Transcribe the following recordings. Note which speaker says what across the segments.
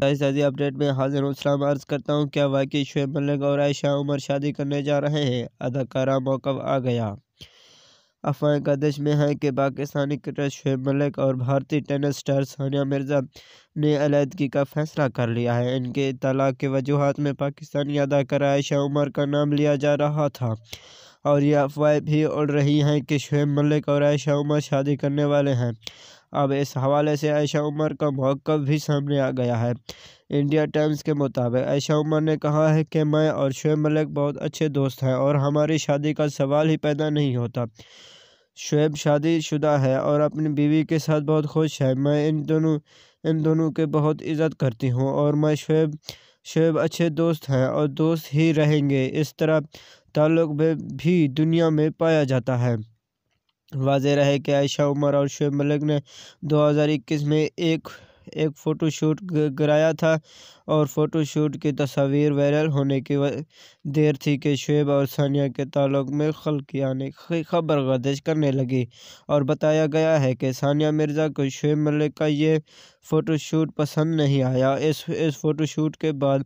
Speaker 1: ताज़ी अपडेट में हाजिर हूँ सलाम अर्ज करता हूँ क्या वाकई शुएब मलिक और आयशा उमर शादी करने जा रहे हैं अदाकारा मौका आ गया अफवाह गर्दिश में है कि पाकिस्तानी क्रिकेटर शुएब मलिक और भारतीय टेनिस स्टार सानिया मिर्जा ने अलीहदगी का फैसला कर लिया है इनके तलाक के वजूहत में पाकिस्तानी अदाकारा आयशा उमर का नाम लिया जा रहा था और यह अफवाहें भी उड़ रही हैं कि शुएब मलिक और आयशा उमर शादी करने वाले हैं अब इस हवाले से ऐशा उमर का मौक़ भी सामने आ गया है इंडिया टाइम्स के मुताबिक ऐशा उमर ने कहा है कि मैं और शुएब मलिक बहुत अच्छे दोस्त हैं और हमारी शादी का सवाल ही पैदा नहीं होता शुएब शादीशुदा है और अपनी बीवी के साथ बहुत खुश है मैं इन दोनों इन दोनों के बहुत इज़्ज़त करती हूँ और मैं शुएब शुएब अच्छे दोस्त हैं और दोस्त ही रहेंगे इस तरह ताल्लुक भी दुनिया में पाया जाता है वाज है कि आयशा उमर और शुब मलिक ने 2021 में एक एक फ़ोटोशूट कराया था और फ़ोटोशूट की तस्वीर वायरल होने की देर थी कि शुएब और सानिया के ताल्लुक में खलकियाने खबर गर्दिश करने लगी और बताया गया है कि सानिया मिर्ज़ा को शुब मलिक का ये फ़ोटोशूट पसंद नहीं आया इस इस फ़ोटोशूट के बाद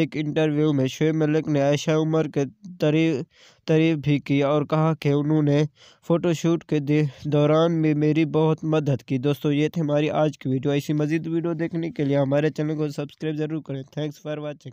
Speaker 1: एक इंटरव्यू में शुब मलिक ने आयशा उमर के तारीफ तारीफ भी की और कहा कि उन्होंने फ़ोटोशूट के दौरान भी मेरी बहुत मदद की दोस्तों ये थी हमारी आज की वीडियो ऐसी मज़ीद वीडियो देखने के लिए हमारे चैनल को सब्सक्राइब ज़रूर करें थैंक्स फॉर वॉचिंग